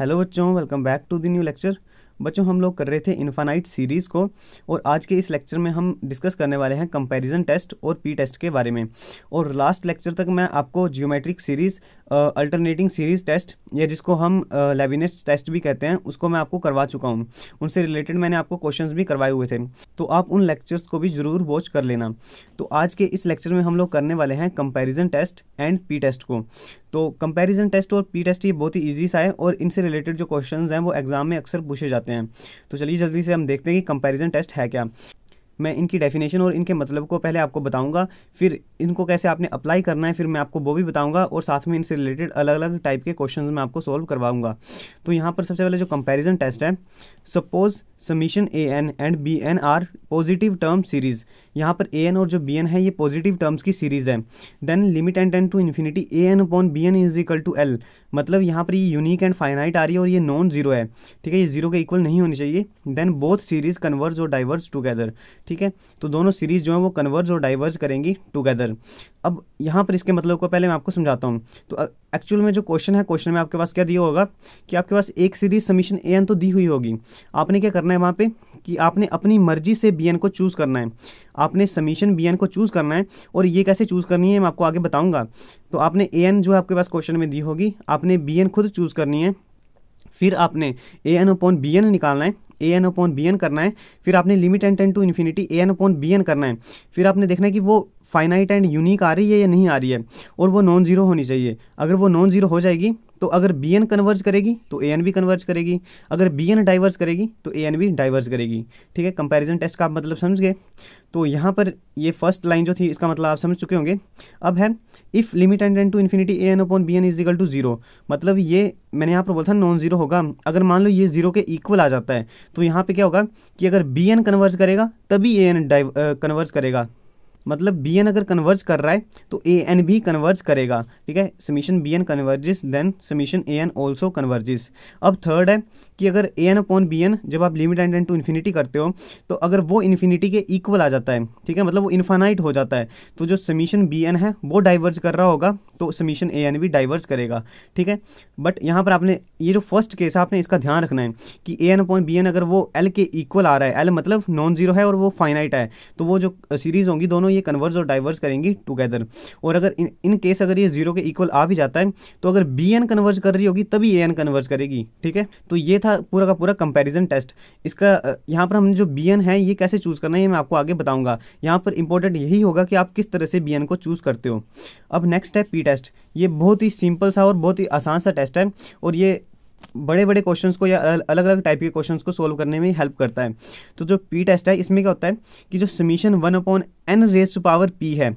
hello बच्चों welcome back to the new lecture बच्चों हम लोग कर रहे थे इन्फानाइट सीरीज़ को और आज के इस लेक्चर में हम डिस्कस करने वाले हैं कंपैरिजन टेस्ट और पी टेस्ट के बारे में और लास्ट लेक्चर तक मैं आपको geometric series alternating series test या जिसको हम लेबिनेट uh, टेस्ट भी कहते हैं उसको मैं आपको करवा चुका हूँ उनसे रिलेटेड मैंने आपको क्वेश्चन भी करवाए हुए थे तो आप उन लेक्चर्स को भी ज़रूर वॉच कर लेना तो आज के इस लेक्चर में हम लोग करने वाले हैं comparison test and P test को तो कंपेरिजन टेस्ट और पी टेस्ट ये बहुत ही ईजी सा है और इनसे रिलेटेड जो क्वेश्चन हैं वो एग्जाम में अक्सर पूछे जाते हैं तो चलिए जल्दी से हम देखते हैं कि कंपेरिजन टेस्ट है क्या मैं इनकी डेफिनेशन और इनके मतलब को पहले आपको बताऊंगा फिर इनको कैसे आपने अप्लाई करना है फिर मैं आपको वो भी बताऊँगा और साथ में इनसे रिलेटेड अलग अलग टाइप के क्वेश्चन मैं आपको सॉल्व करवाऊंगा तो यहाँ पर सबसे पहले जो कंपेरिजन टेस्ट है suppose summation A N and B N are positive term series यहाँ पर ए एन और जो बी एन है ये पॉजिटिव टर्म्स की सीरीज़ है then limit N tends to infinity A N upon B N is equal to L मतलब यहाँ पर ये यूनिक एंड फाइनाइट आ रही है और ये नॉन जीरो है ठीक है ये जीरो के इक्वल नहीं होनी चाहिए देन बोथ सीरीज़ कन्वर्स और डाइवर्स टूगेदर ठीक है तो दोनों सीरीज़ जो है वो कन्वर्ज और डाइवर्ज करेंगी टुगेदर अब यहाँ पर इसके मतलब को पहले मैं आपको समझाता हूँ तो एक्चुअल में जो क्वेश्चन है क्वेश्चन में आपके पास क्या दिया होगा कि आपके पास एक सीरीज समीशन ए एन तो दी हुई होगी आपने क्या करना है वहाँ पे कि आपने अपनी मर्जी से बी एन को चूज़ करना है आपने समीशन बी एन को चूज़ करना है और ये कैसे चूज़ करनी है मैं आपको आगे बताऊँगा तो आपने ए एन जो है आपके पास क्वेश्चन में दी होगी आपने बी एन खुद चूज़ करनी है फिर आपने A N upon B N निकालना है A N upon B N करना है फिर आपने limit N tends to infinity A N upon B N करना है फिर आपने देखना है कि वो फाइनाइट एंड यूनिक आ रही है या नहीं आ रही है और वो नॉन ज़ीरो होनी चाहिए अगर वो नॉन ज़ीरो हो जाएगी तो अगर बी एन कन्वर्ज करेगी तो ए एन भी कन्वर्ज करेगी अगर बी एन डाइवर्स करेगी तो ए एन भी डाइवर्स करेगी ठीक है कंपैरिजन टेस्ट का आप मतलब समझ गए तो यहाँ पर ये फर्स्ट लाइन जो थी इसका मतलब आप समझ चुके होंगे अब है if limit N to infinity A N upon B N is equal to zero मतलब ये मैंने यहाँ पर बोला था नॉन जीरो होगा अगर मान लो ये जीरो के इक्वल आ जाता है तो यहाँ पर क्या होगा कि अगर बी एन कन्वर्ज करेगा तभी ए एन कन्वर्ज करेगा मतलब बी एन अगर कन्वर्ज कर रहा है तो ए एन भी कन्वर्ज करेगा ठीक है summation B N converges then summation A N also converges अब थर्ड है कि अगर A N upon B N जब आप लिमिट एंड टू इन्फिनिटी करते हो तो अगर वो इन्फिनिटी के इक्वल आ जाता है ठीक है मतलब वो इन्फानाइट हो जाता है तो जो समीशन बी एन है वो डाइवर्ज कर रहा होगा तो समीशन ए एन भी डाइवर्ज करेगा ठीक है बट यहाँ पर आपने ये जो फर्स्ट केस है आपने इसका ध्यान रखना है कि A N upon B N अगर वो एल के इक्वल आ रहा है एल मतलब नॉन जीरो है और वो फाइनाइट है तो वो जो सीरीज़ होंगी दोनों ये ये कन्वर्ज और डाइवर्स करेंगी टुगेदर और अगर इन केस अगर ये जीरो के इक्वल आ भी जाता है तो अगर बी एन कन्वर्ज कर रही होगी तभी ए एन कन्वर्ज करेगी ठीक है तो ये था पूरा का पूरा कंपेरिजन टेस्ट इसका यहाँ पर हमने जो बी एन है ये कैसे चूज़ करना है ये मैं आपको आगे बताऊंगा यहाँ पर इंपॉर्टेंट यही होगा कि आप किस तरह से बी एन को चूज़ करते हो अब नेक्स्ट है पी टेस्ट ये बहुत ही सिंपल सा और बहुत ही आसान सा टेस्ट है और ये बड़े बड़े क्वेश्चंस को या अलग अलग टाइप के क्वेश्चंस को सोल्व करने में हेल्प करता है तो जो पी टेस्ट है इसमें क्या होता है कि जो summation one upon N raise to power P है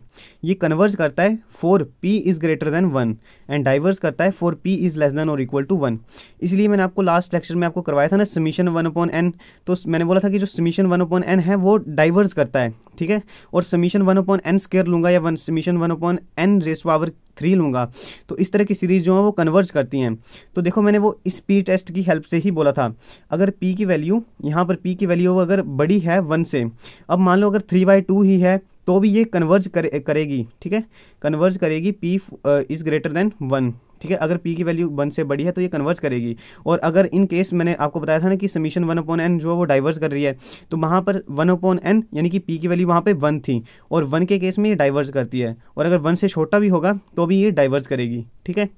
ये कन्वर्ज करता है for P is greater than one and diverge करता है for P is less than और इक्वल टू वन इसलिए मैंने आपको लास्ट लेक्चर में आपको करवाया था ना समीशन वन अपॉन एन तो मैंने बोला था कि जो समीशन वन अपॉन एन है वो डाइवर्स करता है ठीक है और summation one upon N square लूंगा या one summation one upon N raise power three लूंगा तो इस तरह की सीरीज़ जो है वो कन्वर्ज करती हैं तो देखो मैंने वो इस पी टेस्ट की हेल्प से ही बोला था अगर पी की वैल्यू यहाँ पर पी की वैल्यू अगर बड़ी है वन से अब मान लो अगर थ्री बाई टू ही है तो भी ये कन्वर्ज करे करेगी ठीक है कन्वर्ज करेगी P is greater than one ठीक है अगर पी की वैल्यू वन से बड़ी है तो ये कन्वर्ज करेगी और अगर इन केस मैंने आपको बताया था ना कि समीशन वन अपॉन एन जो है वो डाइवर्स कर रही है तो वहाँ पर वन अपॉन एन यानी कि पी की वैल्यू वहाँ पे वन थी और वन के केस में ये डाइवर्स करती है और अगर वन से छोटा भी होगा तो भी ये डाइवर्स करेगी ठीक है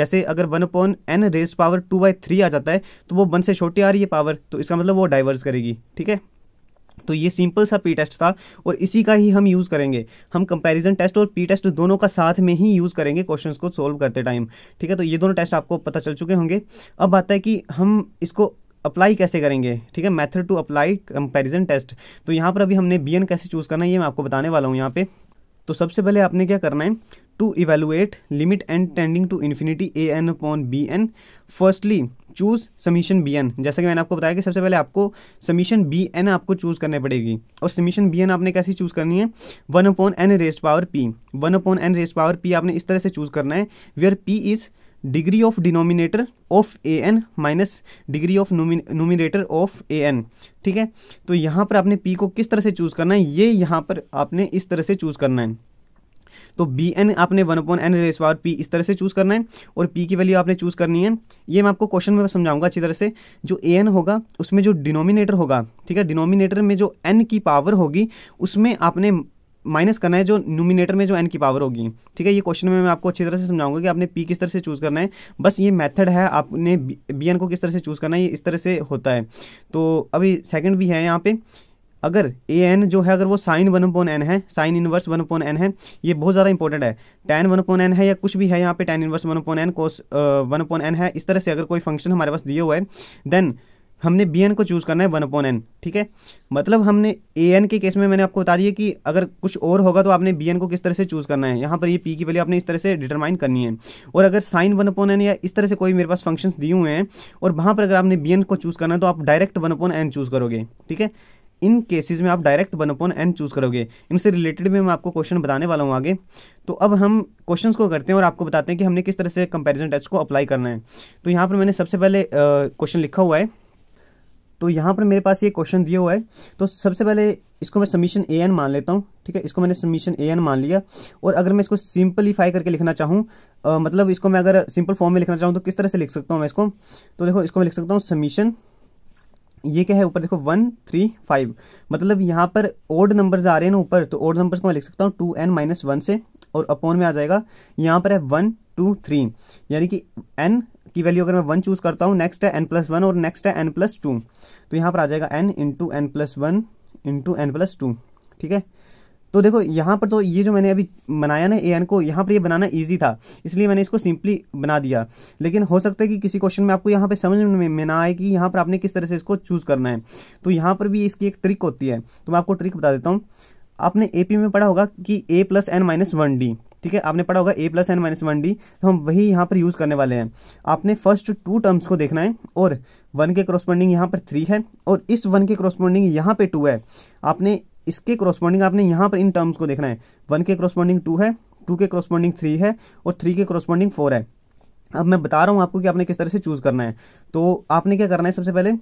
जैसे अगर one upon N raise power two by three आ जाता है तो वो वन से छोटी आ रही है पावर तो इसका मतलब वो डाइवर्स करेगी ठीक है तो ये सिंपल सा पी टेस्ट था और इसी का ही हम यूज़ करेंगे हम कंपैरिजन टेस्ट और पी टेस्ट दोनों का साथ में ही यूज़ करेंगे क्वेश्चन को सोल्व करते टाइम ठीक है तो ये दोनों टेस्ट आपको पता चल चुके होंगे अब आता है कि हम इसको अप्लाई कैसे करेंगे ठीक है method to apply comparison test तो यहाँ पर अभी हमने बी कैसे चूज़ करना है ये मैं आपको बताने वाला हूँ यहाँ पे तो सबसे पहले आपने क्या करना है to evaluate limit N tending to infinity A N upon B N firstly choose summation B N जैसे कि मैंने आपको बताया कि सबसे पहले आपको समीशन बी एन आपको चूज़ करने पड़ेगी और समीशन बी एन आपने कैसे चूज़ करनी है one upon N raised power P one upon N raised power P आपने इस तरह से चूज़ करना है where P is degree of denominator of A N minus degree of numerator of A N ठीक है तो यहाँ पर आपने पी को किस तरह से चूज़ करना है ये यहाँ पर आपने इस तरह से चूज़ करना है तो बी एन आपने one upon N raise bar P इस तरह से चूज़ करना है और पी की वैल्यू आपने चूज़ करनी है ये मैं आपको क्वेश्चन में समझाऊंगा अच्छी तरह से जो ए एन होगा उसमें जो डिनोमिनेटर होगा ठीक है डिनोमिनेटर में जो एन की पावर होगी उसमें आपने माइनस करना है जो नोमिनेटर में जो एन की पावर होगी ठीक है ये क्वेश्चन में मैं आपको अच्छी तरह से समझाऊंगा कि आपने पी किस तरह से चूज़ करना है बस ये मेथड है आपने बी एन को किस तरह से चूज़ करना है ये इस तरह से होता है तो अभी सेकंड भी है यहाँ पे अगर ए एन जो है अगर वो साइन वन अपॉन एन है sine inverse one upon N है ये बहुत ज़्यादा इंपॉर्टेंट है टेन वन अपॉन एन है या कुछ भी है यहाँ पे tan inverse one upon N cos one upon N है इस तरह से अगर कोई फंक्शन हमारे पास दिया हुआ है देन हमने बी एन को चूज़ करना है वन अपॉन एन ठीक है मतलब हमने ए एन के केस में मैंने आपको बता दिया कि अगर कुछ और होगा तो आपने बी एन को किस तरह से चूज़ करना है यहाँ पर ये पी की वैल्यू आपने इस तरह से डिटरमाइन करनी है और अगर साइन वन अपॉन एन या इस तरह से कोई मेरे पास फंक्शंस दिए हुए हैं और वहाँ पर अगर आपने बी एन को चूज़ करना है तो आप direct one upon N choose करोगे ठीक है इन केसेस में आप direct one upon N choose करोगे इनसे रिलेटेड भी मैं आपको क्वेश्चन बताने वाला हूँ आगे तो अब हम क्वेश्चंस को करते हैं और आपको बताते हैं कि हमने किस तरह से कंपैरिजन टेस्ट को अप्लाई करना है तो यहाँ पर मैंने सबसे पहले क्वेश्चन लिखा हुआ है तो यहाँ पर मेरे पास ये क्वेश्चन दिया हुआ है तो सबसे पहले इसको मैं समीशन ए एन मान लेता हूँ ठीक है इसको मैंने समीशन ए एन मान लिया और अगर मैं इसको सिंपलीफाई करके लिखना चाहूँ मतलब इसको मैं अगर सिंपल फॉर्म में लिखना चाहूँ तो किस तरह से लिख सकता हूँ मैं इसको तो देखो इसको मैं लिख सकता हूँ समीशन ये क्या है ऊपर देखो वन थ्री फाइव मतलब यहाँ पर ओड नंबर्स आ रहे हैं ना ऊपर तो ओड नंबर्स को मैं लिख सकता हूँ टू एन माइनस वन से और अपॉन में आ जाएगा यहाँ पर है वन टू थ्री यानी कि एन की वैल्यू अगर मैं वन चूज करता हूँ नेक्स्ट है एन प्लस वन और नेक्स्ट है एन प्लस टू तो यहाँ पर आ जाएगा N into N plus one into N plus two ठीक है तो देखो यहाँ पर तो ये जो मैंने अभी बनाया ना ए एन को यहाँ पर ये बनाना ईजी था इसलिए मैंने इसको सिंपली बना दिया लेकिन हो सकता है कि किसी क्वेश्चन में आपको यहाँ पर समझ में, में ना आए कि यहाँ पर आपने किस तरह से इसको चूज़ करना है तो यहाँ पर भी इसकी एक ट्रिक होती है तो मैं आपको ट्रिक बता देता हूँ आपने ए में पढ़ा होगा कि A plus N minus one D ठीक है आपने पढ़ा होगा A plus N minus one D तो हम वही यहाँ पर यूज़ करने वाले हैं आपने फर्स्ट टू टर्म्स को देखना है और वन के क्रॉसपॉन्डिंग यहाँ पर थ्री है और इस वन के क्रॉसपॉन्डिंग यहाँ पे टू है आपने इसके क्रॉसपॉन्डिंग आपने यहाँ पर इन टर्म्स को देखना है वन के क्रॉसपॉन्डिंग टू है टू के क्रॉसपॉन्डिंग थ्री है और थ्री के क्रॉसपॉन्डिंग फोर है अब मैं बता रहा हूँ आपको कि आपने किस तरह से चूज़ करना है तो आपने क्या करना है सबसे पहले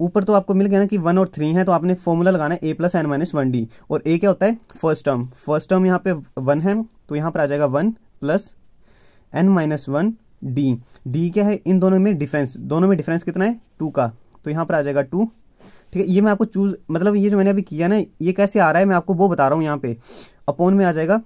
ऊपर तो आपको मिल गया ना कि वन और थ्री है तो आपने फॉर्मूला लगाना है A plus N minus one D और ए क्या होता है फर्स्ट टर्म फर्स्ट टर्म यहाँ पे वन है तो यहाँ पर आ जाएगा one plus N minus one D D क्या है इन दोनों में डिफरेंस दोनों में डिफरेंस कितना है टू का तो यहाँ पर आ जाएगा टू ठीक है ये मैं आपको चूज मतलब ये जो मैंने अभी किया ना ये कैसे आ रहा है मैं आपको वो बता रहा हूँ यहाँ पे अपोन में आ जाएगा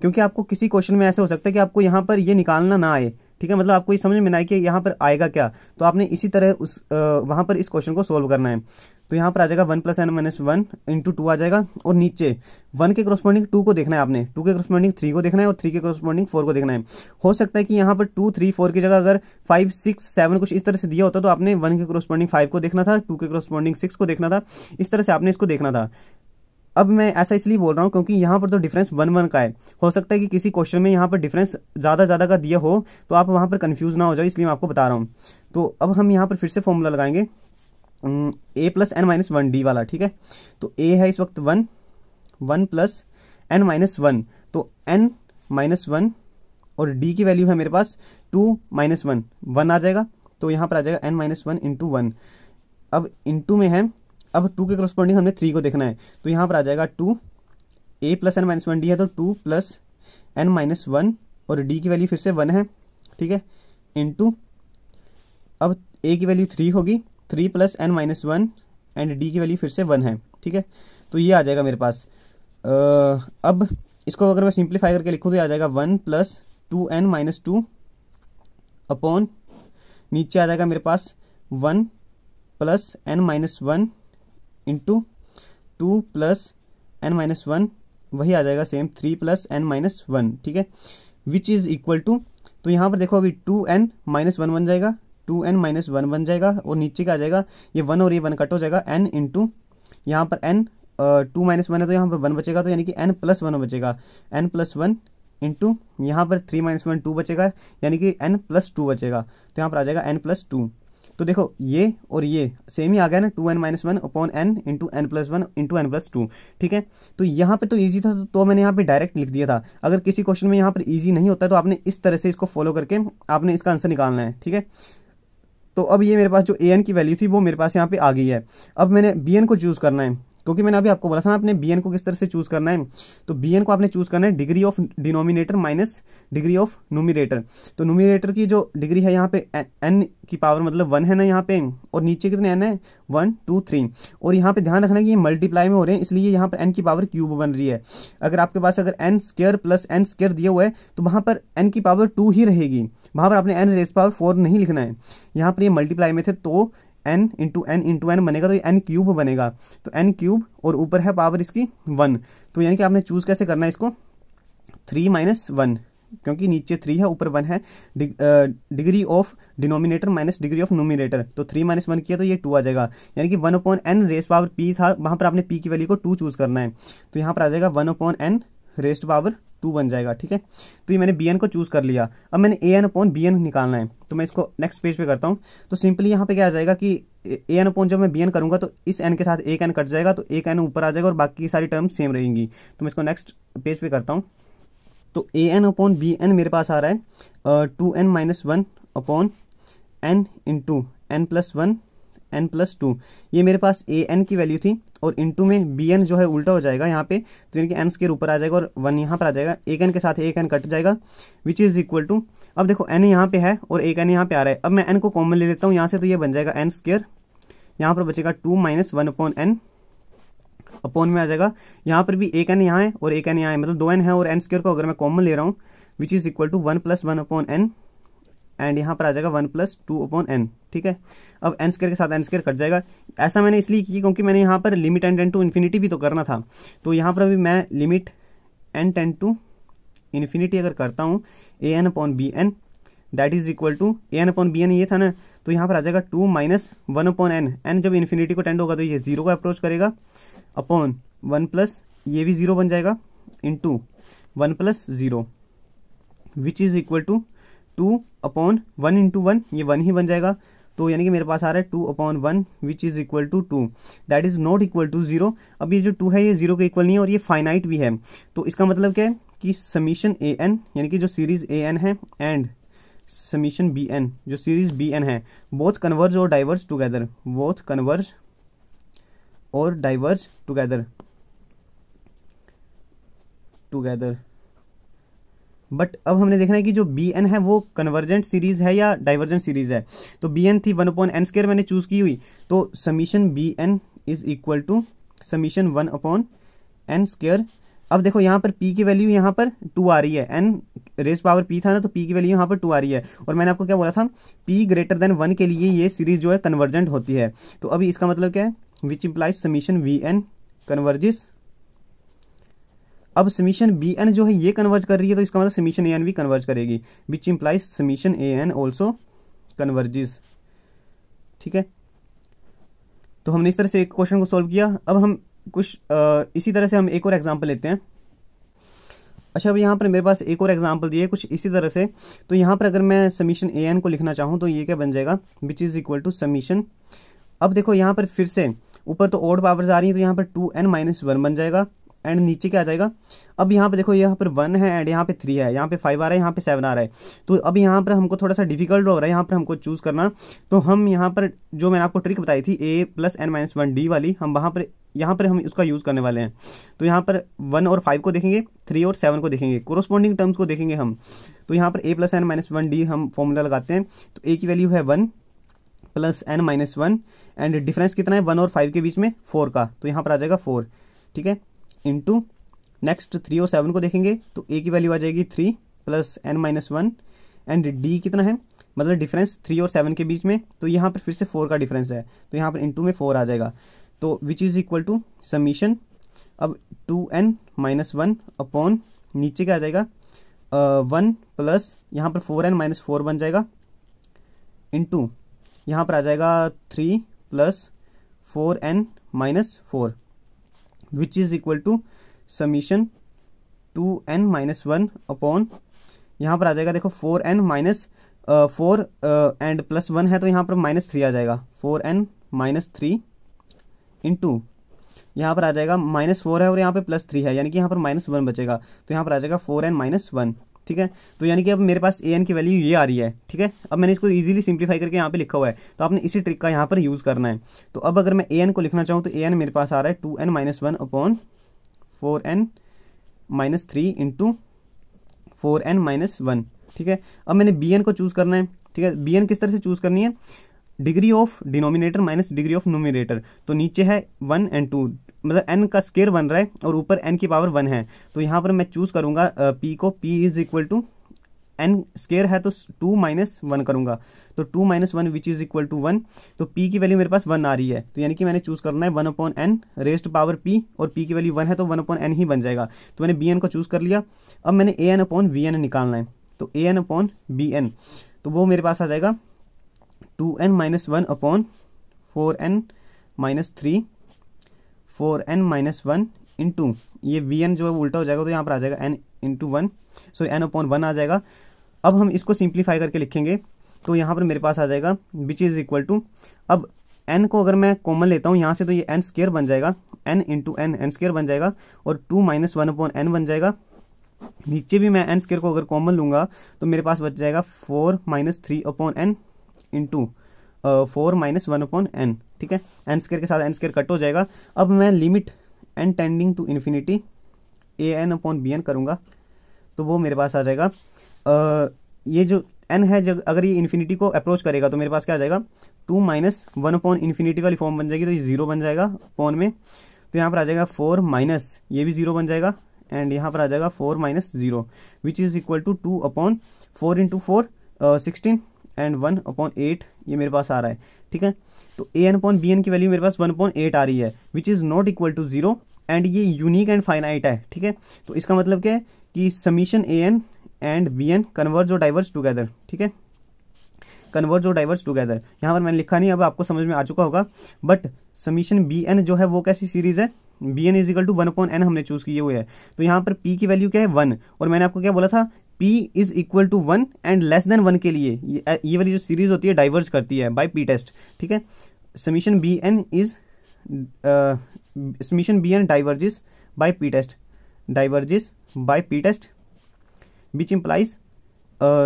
क्योंकि आपको किसी क्वेश्चन में ऐसे हो सकता है कि आपको यहाँ पर ये निकालना ना आए ठीक है मतलब आपको ये समझ में ना कि यहाँ पर आएगा क्या तो आपने इसी तरह उस वहाँ पर इस क्वेश्चन को सोल्व करना है तो यहाँ पर आ जाएगा one plus N minus one into two आ जाएगा और नीचे वन के क्रोस्पॉन्डिंग टू को देखना है आपने टू के क्रोस्पॉन्डिंग थ्री को देखना है और थ्री के क्रोस्पॉन्डिंग फोर को देखना है हो सकता है कि यहाँ पर टू थ्री फोर की जगह अगर फाइव सिक्स सेवन कुछ इस तरह से दिया होता तो आपने वन के क्रोस्पॉन्डिंग फाइव को देखना था टू के क्रोस्पॉन्डिंग सिक्स को देखना था इस तरह से आपने इसको देखना था अब मैं ऐसा इसलिए बोल रहा हूँ क्योंकि यहाँ पर तो डिफरेंस वन वन का है हो सकता है कि किसी क्वेश्चन में यहाँ पर डिफरेंस ज़्यादा ज़्यादा का दिया हो तो आप वहाँ पर कन्फ्यूज़ ना हो जाओ इसलिए मैं आपको बता रहा हूँ तो अब हम यहाँ पर फिर से फॉर्मूला लगाएंगे A plus N minus one D वाला ठीक है तो ए है इस वक्त one one plus N minus one तो एन माइनस वन और डी की वैल्यू है मेरे पास टू माइनस वन वन आ जाएगा तो यहाँ पर आ जाएगा N minus one into one अब इंटू में है अब टू के क्रोस्पॉन्डिंग हमने थ्री को देखना है तो यहाँ पर आ जाएगा two A plus N minus one D है तो two plus N minus one और डी की वैल्यू फिर से वन है ठीक है इंटू अब ए की वैल्यू थ्री होगी three plus N minus one and D की वैल्यू फिर से वन है ठीक है तो ये आ जाएगा मेरे पास आ, अब इसको अगर मैं सिंप्लीफाई करके लिखूँ तो ये आ जाएगा one plus two N minus two upon नीचे आ जाएगा मेरे पास one plus N minus one into two plus N minus one वही आ जाएगा same three plus N minus one ठीक है विच इज़ इक्वल टू तो यहाँ पर देखो अभी टू एन माइनस वन बन जाएगा टू एन माइनस वन बन जाएगा और नीचे का आ जाएगा ये वन और ये वन कट हो जाएगा एन इंटू यहाँ पर एन टू माइनस वन है तो यहाँ पर वन बचेगा तो यानी कि एन प्लस वन बचेगा एन प्लस वन इंटू यहाँ पर थ्री माइनस वन टू बचेगा यानी कि एन प्लस टू बचेगा तो यहाँ पर आ जाएगा एन प्लस टू तो देखो ये और ये सेम ही आ गया ना two N minus one upon N into N plus one into N plus two ठीक है तो यहाँ पे तो ईजी था तो, मैंने यहाँ पे डायरेक्ट लिख दिया था अगर किसी क्वेश्चन में यहाँ पर ईजी नहीं होता है तो आपने इस तरह से इसको फॉलो करके आपने इसका आंसर निकालना है ठीक है तो अब ये मेरे पास जो ए एन की वैल्यू थी वो मेरे पास यहाँ पे आ गई है अब मैंने बी एन को चूज़ करना है क्योंकि मैंने अभी आपको बोला था ना आपने बी को किस तरह से चूज करना है तो बी को आपने चूज करना है degree of denominator minus degree of numerator तो नोमिनेटर की जो डिग्री है यहाँ पे एन की पावर मतलब वन है ना यहाँ पे और नीचे कितने एन है वन टू थ्री और यहाँ पे ध्यान रखना कि ये मल्टीप्लाई में हो रहे हैं इसलिए यहाँ पर एन की पावर क्यूब बन रही है अगर आपके पास अगर N square plus N square दिया हुआ है तो वहाँ पर एन की पावर टू ही रहेगी वहाँ पर आपने एन रेस पावर फोर नहीं लिखना है यहाँ पर ये मल्टीप्लाई में थे तो N into N into N बनेगा तो ये एन क्यूब बनेगा तो एन क्यूब और ऊपर है पावर इसकी वन तो यानी कि आपने चूज़ कैसे करना है इसको थ्री माइनस वन क्योंकि नीचे थ्री है ऊपर वन है degree of denominator minus degree of numerator तो थ्री माइनस वन किया तो ये टू आ जाएगा यानी कि one upon N raise power P था वहां पर आपने पी की वैल्यू को टू चूज़ करना है तो यहां पर आ जाएगा one upon N raised power two बन जाएगा ठीक है तो ये मैंने बी एन को चूज कर लिया अब मैंने A N upon B N निकालना है तो मैं इसको नेक्स्ट पेज पे करता हूँ तो सिंपली यहाँ पे क्या आ जाएगा कि ए एन अपॉन जब मैं बी एन करूंगा तो इस एन के साथ एक एन कट जाएगा तो एक एन ऊपर आ जाएगा और बाकी सारी टर्म सेम रहेंगी तो मैं इसको नेक्स्ट पेज पे करता हूँ तो A N upon B N मेरे पास आ रहा है two N minus one upon N into N plus one N plus two ये मेरे पास ए एन की वैल्यू थी और इंटू में बी एन जो है उल्टा हो जाएगा यहाँ पे तो इनके एन के ऊपर आ जाएगा और वन यहाँ पर आ जाएगा एक एन के साथ एक एन कट जाएगा विच इज़ इक्वल टू अब देखो एन यहाँ पे है और एक एन यहाँ पे आ रहा है अब मैं एन को कॉमन ले लेता हूँ यहाँ से तो ये बन जाएगा एन स्केयर यहाँ पर बचेगा two minus one upon N upon में आ जाएगा यहाँ पर भी एक एन यहाँ है और एक एन यहाँ है मतलब दो एन है और एन स्केयर को अगर मैं कॉमन ले रहा हूँ which is equal to one plus one upon N and यहाँ पर आ जाएगा one plus two upon N ठीक है अब एन स्केयर के साथ एन स्केयर कट जाएगा ऐसा मैंने इसलिए किया क्योंकि मैंने यहाँ पर limit N ten to infinity भी तो करना था तो यहाँ पर अभी मैं limit N ten to infinity अगर करता हूँ A N upon B N that is equal to A N upon B N ये था ना तो यहाँ पर आ जाएगा two minus one upon N N जब इन्फिनिटी को टेंड होगा तो ये जीरो को अप्रोच करेगा अपॉन वन प्लस ये भी जीरो बन जाएगा into one plus zero which is equal to two upon one into one ये वन ही बन जाएगा तो यानी कि मेरे पास आ रहा है two upon one which is equal to two that is not equal to zero अब ये जो टू है ये जीरो के इक्वल नहीं है और ये फाइनाइट भी है तो इसका मतलब क्या है कि समीशन ए एन यानी कि जो सीरीज ए एन है एंड समीशन बी एन जो सीरीज बी एन है बोथ कन्वर्ज और डाइवर्स टूगेदर बोथ कन्वर्ज और डाइवर्स टूगेदर टूगेदर बट अब हमने देखना है कि जो बी एन है वो कन्वर्जेंट सीरीज है या डाइवर्जेंट सीरीज है तो बी एन थी वन अपॉन एन स्केयर मैंने चूज की हुई तो summation B N is equal to summation one upon N square अब देखो यहाँ पर p की वैल्यू यहाँ पर टू आ रही है एन रेस पावर p था ना तो p की वैल्यू यहाँ पर टू आ रही है और मैंने आपको क्या बोला था p ग्रेटर देन वन के लिए ये सीरीज जो है कन्वर्जेंट होती है तो अभी इसका मतलब क्या है which implies summation b n converges अब समीशन बी एन जो है ये कन्वर्ज कर रही है तो इसका मतलब समीशन ए एन भी कन्वर्ज करेगी which implies summation A N also converges ठीक है तो हमने इस तरह से एक क्वेश्चन को सॉल्व किया अब हम कुछ आ, इसी तरह से हम एक और एग्जाम्पल लेते हैं अच्छा अब यहाँ पर मेरे पास एक और एग्जाम्पल दिए कुछ इसी तरह से तो यहाँ पर अगर मैं समीशन ए एन को लिखना चाहूँ तो ये क्या बन जाएगा which is equal to summation अब देखो यहाँ पर फिर से ऊपर तो ओड पावर्स आ रही हैं तो यहाँ पर टू एन माइनस वन बन जाएगा एंड नीचे क्या आ जाएगा अब यहाँ पे देखो यहाँ पर वन है एंड यहाँ पे थ्री है यहाँ पे फाइव आ रहा है यहाँ पे सेवन आ रहा है तो अब यहाँ पर हमको थोड़ा सा डिफिकल्ट हो रहा है यहाँ पर हमको चूज़ करना तो हम यहाँ पर जो मैंने आपको ट्रिक बताई थी a plus N minus one d वाली हम वहाँ पर यहाँ पर हम उसका यूज़ करने वाले हैं तो यहाँ पर वन और फाइव को देखेंगे थ्री और सेवन को देखेंगे कोरोस्पॉन्डिंग टर्म्स को देखेंगे हम तो यहाँ पर a plus N minus one d हम फॉर्मूला लगाते हैं तो ए की वैल्यू है one plus N minus one and difference कितना है वन और फाइव के बीच में फोर का तो यहाँ पर आ जाएगा फोर ठीक है इंटू नेक्स्ट थ्री और सेवन को देखेंगे तो ए की वैल्यू आ जाएगी three plus N minus one and d कितना है मतलब डिफरेंस थ्री और सेवन के बीच में तो यहाँ पर फिर से फोर का डिफरेंस है तो यहाँ पर इंटू में फोर आ जाएगा तो which is equal to summation अब two N minus one upon नीचे क्या आ जाएगा वन प्लस यहाँ पर फोर एन माइनस फोर बन जाएगा इंटू यहाँ पर आ जाएगा three plus four n minus four which is equal to summation two N minus one upon यहां पर आ जाएगा देखो four n minus four and plus one है तो यहां पर माइनस थ्री आ जाएगा four n minus three into यहां पर आ जाएगा माइनस फोर है और यहां पे प्लस थ्री है यानी कि यहां पर माइनस वन बचेगा तो यहां पर आ जाएगा फोर एन माइनस वन ठीक है तो यानी कि अब मेरे पास ए एन की वैल्यू ये आ रही है ठीक है अब मैंने इसको इजीली सिंप्लीफाई करके यहाँ पे लिखा हुआ है तो आपने इसी ट्रिक का यहाँ पर यूज़ करना है तो अब अगर मैं ए एन को लिखना चाहूँ तो ए एन मेरे पास आ रहा है two N minus one upon four n minus three into four n minus one ठीक है अब मैंने बी एन को चूज़ करना है ठीक है बी एन किस तरह से चूज़ करनी है degree of denominator minus degree of numerator तो नीचे है वन एंड टू मतलब एन का स्केयर बन रहा है और ऊपर एन की पावर वन है तो यहाँ पर मैं चूज़ करूंगा पी को p is equal to n square है तो टू माइनस वन करूंगा तो two minus one which is equal to one तो पी की वैल्यू मेरे पास वन आ रही है तो यानी कि मैंने चूज़ करना है one upon N raised power p और पी की वैल्यू वन है तो वन अपॉन एन ही बन जाएगा तो मैंने बी एन को चूज़ कर लिया अब मैंने A N upon b n निकालना है तो A N upon B n तो वो मेरे पास आ जाएगा two N minus one upon four n minus three four n minus one into ये वी एन जो है उल्टा हो जाएगा तो यहाँ पर आ जाएगा N into one so n upon one आ जाएगा अब हम इसको सिंप्लीफाई करके लिखेंगे तो यहाँ पर मेरे पास आ जाएगा विच इज़ इक्वल टू अब एन को अगर मैं कॉमन लेता हूँ यहाँ से तो ये एन स्केयर बन जाएगा N into n n square बन जाएगा और two minus one upon n बन जाएगा नीचे भी मैं एन स्केयर को अगर कॉमन लूंगा तो मेरे पास बच जाएगा four minus three upon N into four minus one upon N ठीक है एन स्केयर के साथ एन स्केयर कट हो जाएगा अब मैं limit n tending to infinity A N upon B n करूँगा तो वो मेरे पास आ जाएगा ये जो एन है जब अगर ये इन्फिनिटी को अप्रोच करेगा तो मेरे पास क्या आ जाएगा two minus one upon infinity वाली फॉर्म बन जाएगी तो ये जीरो बन जाएगा अपॉन में तो यहाँ पर आ जाएगा फोर माइनस ये भी जीरो बन जाएगा एंड यहाँ पर आ जाएगा four minus zero which is equal to two upon four into four sixteen and one upon eight ये मेरे पास आ रहा है ठीक है तो A N upon B n की वैल्यू मेरे पास वन अपॉन एट आ रही है which is not equal to zero and ये यूनिक एंड फाइनाइट है ठीक है तो इसका मतलब क्या है कि summation A N and B n converge और डाइवर्स टुगेदर ठीक है कन्वर्ज और डाइवर्स टुगेदर यहाँ पर मैंने लिखा नहीं अब आपको समझ में आ चुका होगा बट समीशन बी एन जो है वो कैसी सीरीज़ है b N is equal to one upon n हमने चूज किए हुए है तो यहाँ पर पी की वैल्यू क्या है वन और मैंने आपको क्या बोला था p is equal to one and less than one के लिए ये, वाली जो सीरीज होती है डाइवर्स करती है बाई पी टेस्ट ठीक है summation B N is summation B n diverges by p test diverges by p test which implies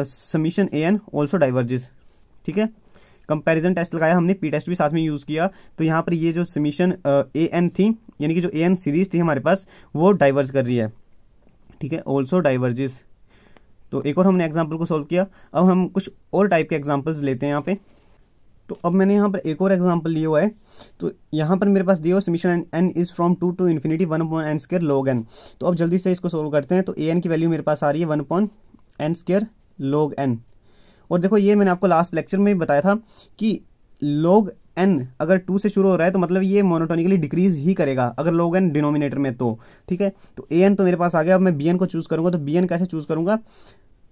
summation A N also diverges ठीक है कंपेरिजन टेस्ट लगाया हमने पी टेस्ट भी साथ में यूज़ किया तो यहाँ पर ये जो समीशन ए एन थी यानी कि जो ए एन सीरीज थी हमारे पास वो डाइवर्ज कर रही है ठीक है ऑल्सो डाइवर्जिस तो एक और हमने एग्जाम्पल को सॉल्व किया अब हम कुछ और टाइप के एग्जाम्पल्स लेते हैं यहाँ पे तो अब मैंने यहाँ पर एक और एग्जाम्पल लिया हुआ है तो यहाँ पर मेरे पास दिया हुआ summation n is from two to infinity one upon N square log n तो अब जल्दी से इसको सोल्व करते हैं तो ए एन की वैल्यू मेरे पास आ रही है one upon N square log n और देखो ये मैंने आपको लास्ट लेक्चर में भी बताया था कि लॉग एन अगर टू से शुरू हो रहा है तो मतलब ये मोनोटोनिकली डिक्रीज ही करेगा अगर लोग एन डिनोमिनेटर में तो ठीक है तो ए एन तो मेरे पास आ गया अब मैं बी एन को चूज़ करूंगा तो बी एन कैसे चूज़ करूंगा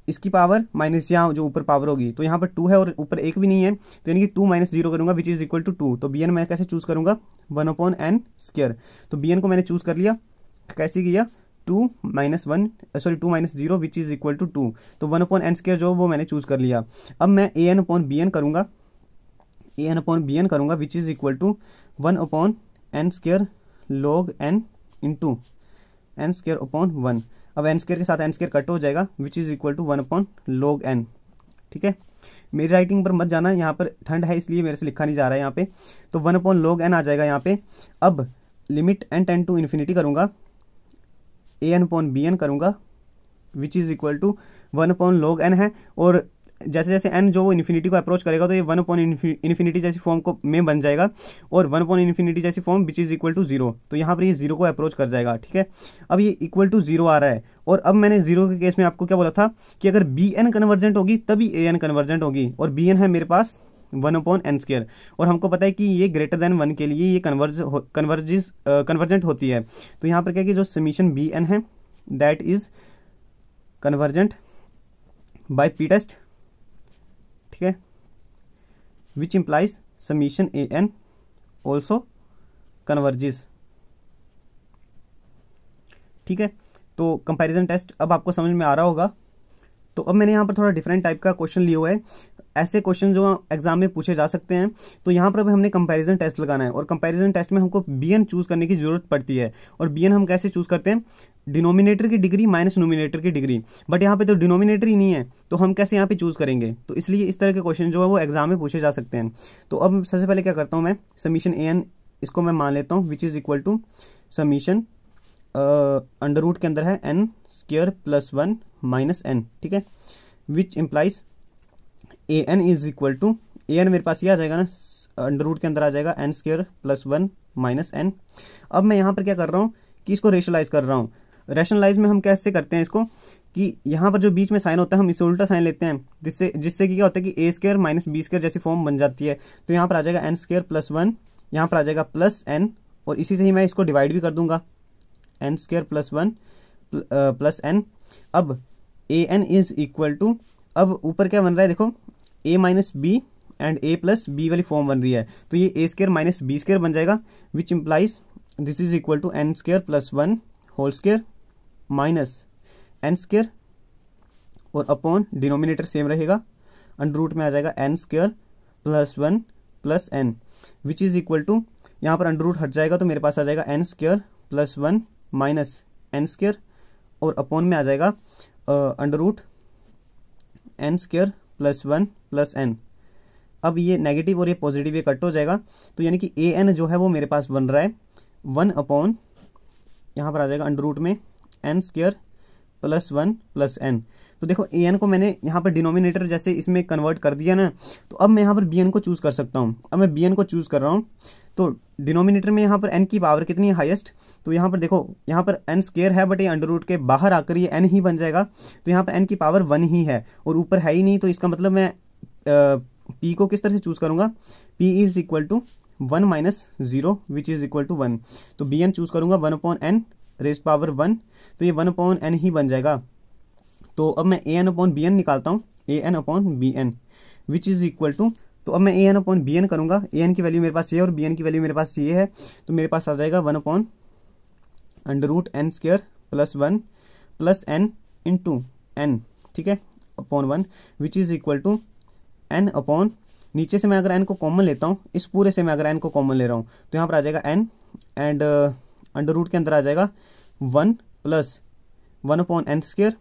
इसकी पावर माइनस यहाँ जो ऊपर पावर होगी तो यहाँ पर टू है और ऊपर एक भी नहीं है तो यानी कि टू माइनस जीरो करूंगा which is equal to two तो बी एन मैं कैसे चूज़ करूंगा वन अपॉन एन स्क्र तो बी एन को मैंने चूज़ कर लिया कैसे किया two minus one sorry two minus zero which is equal to two तो वन अपॉन एन स्केयर जो वो मैंने चूज़ कर लिया अब मैं a N upon B n करूंगा a N upon B n करूँगा which is equal to one upon N square log n into n square upon one अब एन स्केयर के साथ एन स्केयर कट हो जाएगा which is equal to one upon log n ठीक है मेरी writing पर मत जाना यहाँ पर ठंड है इसलिए मेरे से लिखा नहीं जा रहा है यहाँ पे तो वन अपॉन लॉग एन आ जाएगा यहाँ पे अब limit N ten to infinity करूँगा a N upon B n करूँगा which is equal to one upon log n है और जैसे जैसे एन जो इन्फिनिटी को अप्रोच करेगा तो ये वन अपॉन इन्फिनिटी जैसी फॉर्म को में बन जाएगा और वन अपॉन इन्फिनिटी जैसी form which is equal to zero तो यहाँ पर ये जीरो को अप्रोच कर जाएगा ठीक है अब ये इक्वल टू जीरो आ रहा है और अब मैंने जीरो के केस में आपको क्या बोला था कि अगर बी एन कन्वर्जेंट होगी तभी ए एन कन्वर्जेंट होगी और बी एन है मेरे पास वन अपॉन एन स्केयर और हमको पता है कि ये ग्रेटर देन वन के लिए ये कन्वर्ज कन्वर्जिज कन्वर्जेंट होती है तो यहाँ पर क्या कि जो समीशन बी एन है that is convergent by p test ठीक है which implies summation A N also converges ठीक है तो कंपैरिजन टेस्ट अब आपको समझ में आ रहा होगा तो अब मैंने यहाँ पर थोड़ा डिफरेंट टाइप का क्वेश्चन लिया हुआ है ऐसे क्वेश्चन जो एग्जाम में पूछे जा सकते हैं तो यहाँ पर भी हमने कंपैरिजन टेस्ट लगाना है और कंपैरिजन टेस्ट में हमको बी चूज़ करने की ज़रूरत पड़ती है और बी हम कैसे चूज़ करते हैं डिनोमिनेटर की डिग्री माइनस नोमिनेटर की डिग्री बट यहाँ पे तो डिनोमिनेटर ही नहीं है तो हम कैसे यहाँ पे चूज़ करेंगे तो इसलिए इस तरह के क्वेश्चन जो है वो एग्जाम में पूछे जा सकते हैं तो अब सबसे पहले क्या करता हूँ मैं समीशन ए एन इसको मैं मान लेता हूँ which is equal to summation under root के अंदर है n square plus one minus n ठीक है which implies a n is equal to A n मेरे पास ये आ जाएगा ना अंडर रूट के अंदर आ जाएगा n square plus one minus n अब मैं यहाँ पर क्या कर रहा हूँ कि इसको रेशनलाइज कर रहा हूँ रेशनलाइज में हम कैसे करते हैं इसको कि यहाँ पर जो बीच में साइन होता है हम इसे उल्टा साइन लेते हैं जिससे जिससे कि क्या होता है कि a square minus b square जैसी फॉर्म बन जाती है तो यहाँ पर आ जाएगा एन स्केयर प्लस वन यहाँ पर आ जाएगा प्लस एन और इसी से ही मैं इसको डिवाइड भी कर दूंगा n square plus one plus n अब a n is equal to अब ऊपर क्या बन रहा है देखो a minus b and a plus b वाली फॉर्म बन रही है तो ये a square minus b square बन जाएगा which implies this is equal to n square plus one whole square minus n square और अपॉन डिनोमिनेटर सेम रहेगा अंडर रूट में आ जाएगा n square plus one plus n which is equal to यहाँ पर under root हट जाएगा तो मेरे पास आ जाएगा n square plus one minus n square और अपॉन में आ जाएगा under root n square plus one plus n अब ये नेगेटिव और ये पॉजिटिव ये कट हो जाएगा तो यानी कि ए एन जो है वो मेरे पास बन रहा है वन अपॉन यहाँ पर आ जाएगा अंडर रूट में n square plus one plus n तो देखो ए एन को मैंने यहाँ पर डिनोमिनेटर जैसे इसमें कन्वर्ट कर दिया ना तो अब मैं यहाँ पर बी एन को चूज़ कर सकता हूँ अब मैं बी एन को चूज़ कर रहा हूँ तो डिनोमिनेटर में यहाँ पर एन की पावर कितनी है हाईएस्ट तो यहाँ पर देखो यहाँ पर एन स्केयर है बट ये अंडर रूट के बाहर आकर ये एन ही बन जाएगा तो यहाँ पर एन की पावर वन ही है और ऊपर है ही नहीं तो इसका मतलब मैं पी को किस तरह से चूज़ करूँगा p is equal to one minus zero which is equal to one तो बी एन चूज़ करूँगा one upon N raised power one तो ये वन अपॉन एन ही बन जाएगा तो अब मैं a N upon B n निकालता हूँ A N upon B n which is equal to तो अब मैं a N upon B n करूँगा ए एन की वैल्यू मेरे पास ये और बी एन की वैल्यू मेरे पास ये है तो मेरे पास आ जाएगा one upon under root n square plus one plus n into n ठीक है upon one which is equal to n upon नीचे से मैं अगर एन को कॉमन लेता हूँ इस पूरे से मैं अगर एन को कॉमन ले रहा हूँ तो यहाँ पर आ जाएगा एन एंड अंडर रूट के अंदर आ जाएगा one plus one upon n square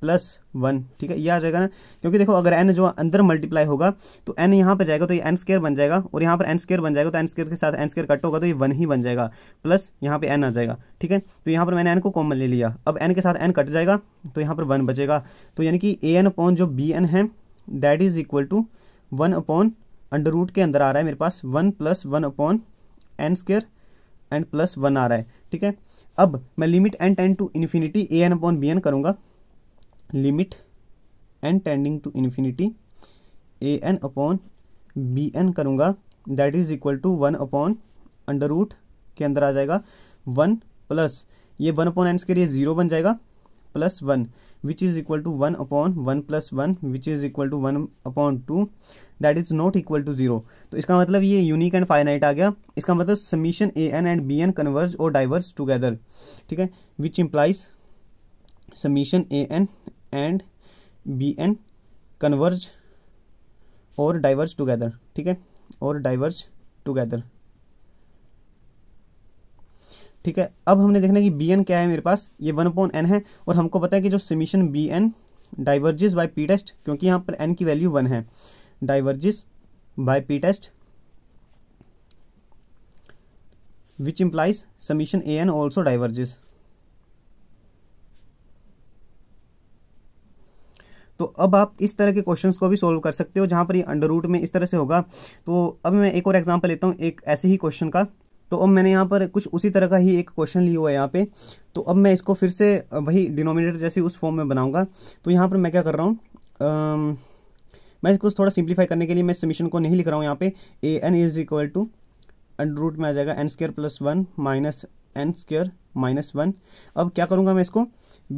plus one ठीक है ये आ जाएगा ना क्योंकि देखो अगर एन जो अंदर मल्टीप्लाई होगा तो एन यहाँ पर जाएगा तो ये एन स्केयर बन जाएगा और यहाँ पर एन स्केयर बन जाएगा तो एन स्केयर के साथ एन स्केयर कट होगा तो ये वन ही बन जाएगा प्लस यहाँ पे एन आ जाएगा ठीक है तो यहाँ पर मैंने एन को कॉमन ले लिया अब एन के साथ एन कट जाएगा तो यहाँ पर वन बचेगा तो यानी कि ए एन अपॉन जो बी एन है that is equal to one upon under root के अंदर आ रहा है मेरे पास one plus one upon N square and plus one आ रहा है ठीक है अब मैं limit N ten to infinity A N upon B n करूंगा limit n tending to infinity A N upon B n करूँगा that is equal to one upon under root के अंदर आ जाएगा वन प्लस ये वन अपॉन एन के लिए zero बन जाएगा plus one which is equal to one upon one plus one which is equal to one upon two that is not equal to zero तो इसका मतलब ये यूनिक एंड फाइनाइट आ गया इसका मतलब summation A N and B n converge और diverge together ठीक है which implies summation A N and B n converge और डाइवर्ज टुगेदर ठीक है और डाइवर्ज टुगेदर ठीक है अब हमने देखना कि बी एन क्या है मेरे पास ये वन अपॉन एन है और हमको पता है कि जो summation B n diverges by p test क्योंकि यहाँ पर एन की वैल्यू वन है diverges by p test which implies summation A N also diverges तो अब आप इस तरह के क्वेश्चंस को भी सॉल्व कर सकते हो जहाँ पर ये अंडर रूट में इस तरह से होगा तो अब मैं एक और एग्जाम्पल लेता हूँ एक ऐसे ही क्वेश्चन का तो अब मैंने यहाँ पर कुछ उसी तरह का ही एक क्वेश्चन लिया हुआ है यहाँ पे तो अब मैं इसको फिर से वही डिनोमिनेटर जैसे उस फॉर्म में बनाऊंगा तो यहाँ पर मैं क्या कर रहा हूँ मैं इसको थोड़ा सिंप्लीफाई करने के लिए मैं समीशन को नहीं लिख रहा हूँ यहाँ पे a n is equal to under root में आ जाएगा n square plus one minus n square minus one अब क्या करूँगा मैं इसको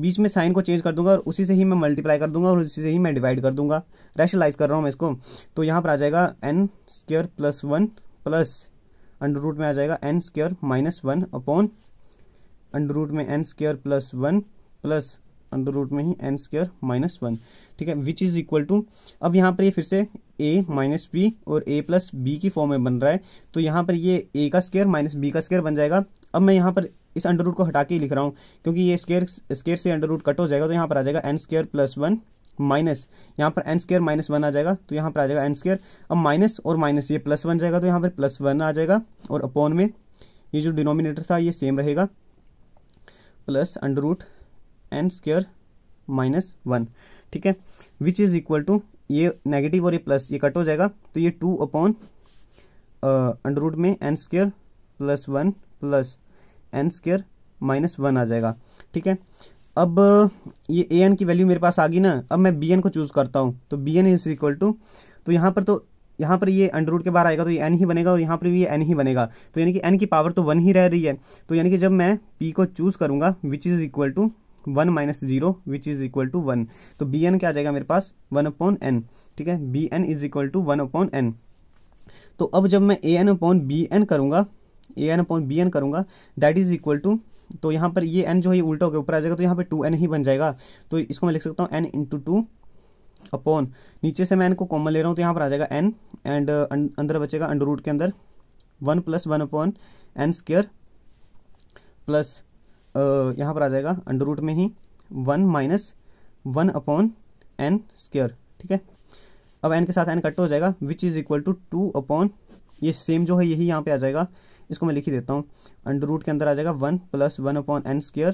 बीच में साइन को चेंज कर दूंगा और उसी से ही मैं मल्टीप्लाई कर दूंगा और उसी से ही मैं डिवाइड कर दूंगा रैशलाइज कर रहा हूँ मैं इसको तो यहाँ पर आ जाएगा n square plus one plus under root में आ जाएगा n square minus one upon under root में n square plus one plus under root में ही एन स्क्र माइनस वन ठीक है विच इज इक्वल टू अब यहाँ पर ये फिर से ए माइनस बी और ए प्लस बी की फॉर्म में बन रहा है तो यहाँ पर ये ए का स्केयर माइनस बी का स्केयर बन जाएगा अब मैं यहाँ पर इस अंडर रूट को हटा के लिख रहा हूँ क्योंकि ये स्केयर स्केयर से अंडर रूट कट हो जाएगा तो यहाँ पर आ जाएगा n square plus one minus यहाँ पर एन स्केयर माइनस वन आ जाएगा तो यहाँ पर आ जाएगा एन स्केयर अब माइनस और माइनस ये प्लस वन जाएगा तो यहाँ पर प्लस वन आ जाएगा और अपॉन में ये जो डिनोमिनेटर था ये सेम रहेगा plus under root n square minus one ठीक है विच इज इक्वल टू ये नेगेटिव और ये प्लस ये कट हो जाएगा तो ये टू अपॉन अंडर रूट में n square plus one plus n square minus one आ जाएगा ठीक है अब ये ए एन की वैल्यू मेरे पास आ गई ना अब मैं बी एन को चूज करता हूँ तो B N is equal to तो यहाँ पर तो यहाँ पर ये अंडर रूट के बाहर आएगा तो ये एन ही बनेगा और यहाँ पर भी ये एन ही बनेगा तो यानी कि एन की पावर तो वन ही रह रही है तो यानी कि जब मैं पी को चूज करूंगा which is equal to one minus zero which is equal to one तो बी एन क्या आ जाएगा मेरे पास वन अपॉन एन ठीक है b N is equal to one upon n तो अब जब मैं a N upon B n करूँगा a N upon B n करूँगा दैट इज इक्वल टू तो यहाँ पर ये एन जो है उल्टा होकर ऊपर आ जाएगा तो यहाँ पर टू एन ही बन जाएगा तो इसको मैं लिख सकता हूँ एन इंटू टू अपॉन नीचे से मैं एन को कॉमन ले रहा हूँ तो यहाँ पर आ जाएगा एन एंड uh, अंदर बचेगा अंडर रूट के अंदर one plus one upon N square plus यहाँ पर आ जाएगा अंडर रूट में ही one minus one upon n square ठीक है अब एन के साथ एन कट हो जाएगा which is equal to two upon ये सेम जो है यही यहाँ पे आ जाएगा इसको मैं लिख ही देता हूँ अंडर रूट के अंदर आ जाएगा one plus one upon n square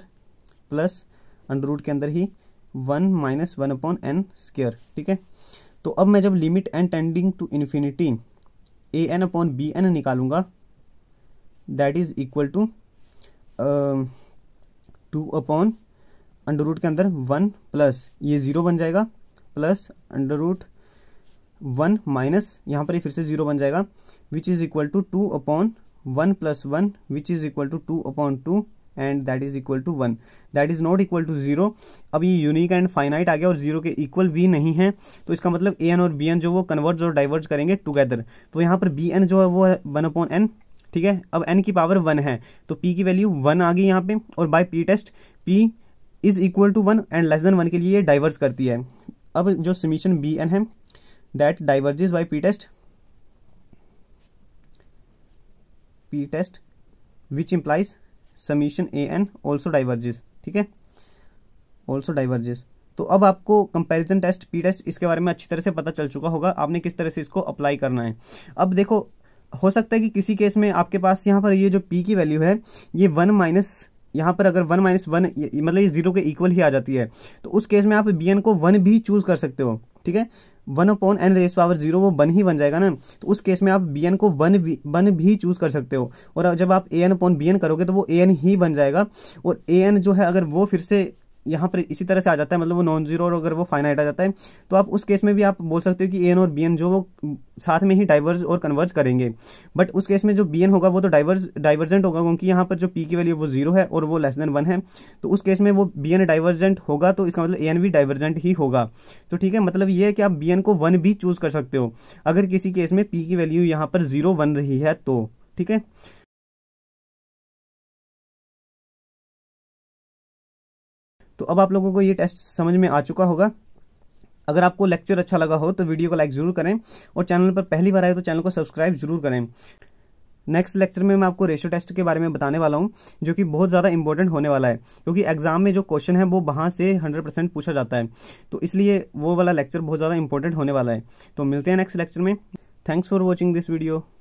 plus under root के अंदर ही one minus one upon n square ठीक है तो अब मैं जब limit n tending to infinity A N upon B n निकालूंगा that is equal to two upon under root के अंदर वन प्लस ये ज़ीरो बन जाएगा plus under root one minus यहाँ पर ये फिर से ज़ीरो बन जाएगा which is equal to two upon one plus one which is equal to two upon two and that is equal to one that is not equal to zero अब ये unique and finite आ गया और zero के equal भी नहीं है तो इसका मतलब ए एन और बी एन जो वो कन्वर्ट और डाइवर्ज करेंगे टुगेदर तो यहाँ पर बी एन जो है वो है वन अपॉन एन ठीक है अब एन की पावर वन है तो पी की वैल्यू वन आ गई यहाँ पे और by p test p is equal to one and less than one के लिए ये डाइवर्स करती है अब जो समीशन बी एन है that diverges by p test p test which implies summation A N also diverges ठीक है ऑल्सो डाइवर्जेज तो अब आपको कंपैरिजन टेस्ट पी टेस्ट इसके बारे में अच्छी तरह से पता चल चुका होगा आपने किस तरह से इसको अप्लाई करना है अब देखो हो सकता है कि किसी केस में आपके पास यहाँ पर ये जो पी की वैल्यू है ये वन माइनस यहाँ पर अगर वन माइनस वन मतलब ये जीरो के इक्वल ही आ जाती है तो उस केस में आप बी एन को वन भी चूज कर सकते हो ठीक है one upon N raise power zero वो वन ही बन जाएगा ना तो उस केस में आप बी एन को वन भी वन भी चूज़ कर सकते हो और जब आप a N upon B n करोगे तो वो ए एन ही बन जाएगा और ए एन जो है अगर वो फिर से यहाँ पर इसी तरह से आ जाता है मतलब वो नॉन जीरो और अगर वो फाइनाइट आ जाता है तो आप उस केस में भी आप बोल सकते हो कि एन और बी एन जो वो साथ में ही डाइवर्ज और कन्वर्ज करेंगे बट उस केस में जो बी एन होगा वो तो डाइवर्ज डाइवर्जेंट होगा क्योंकि यहाँ पर जो पी की वैल्यू वो जीरो है और वो लेस देन वन है तो उस केस में वो बी एन डाइवर्जेंट होगा तो इसका मतलब ए एन भी डाइवर्जेंट ही होगा तो ठीक है मतलब ये है कि आप बी एन को वन भी चूज कर सकते हो अगर किसी केस में पी की वैल्यू यहाँ पर जीरो वन रही है तो ठीक है तो अब आप लोगों को ये टेस्ट समझ में आ चुका होगा अगर आपको लेक्चर अच्छा लगा हो तो वीडियो को लाइक ज़रूर करें और चैनल पर पहली बार आए तो चैनल को सब्सक्राइब जरूर करें नेक्स्ट लेक्चर में मैं आपको रेशो टेस्ट के बारे में बताने वाला हूँ जो कि बहुत ज़्यादा इंपॉर्टेंट होने वाला है क्योंकि एग्जाम में जो क्वेश्चन है वो वहाँ से 100 परसेंट पूछा जाता है तो इसलिए वो वाला लेक्चर बहुत ज़्यादा इंपॉर्टेंट होने वाला है तो मिलते हैं नेक्स्ट लेक्चर में thanks for watching this video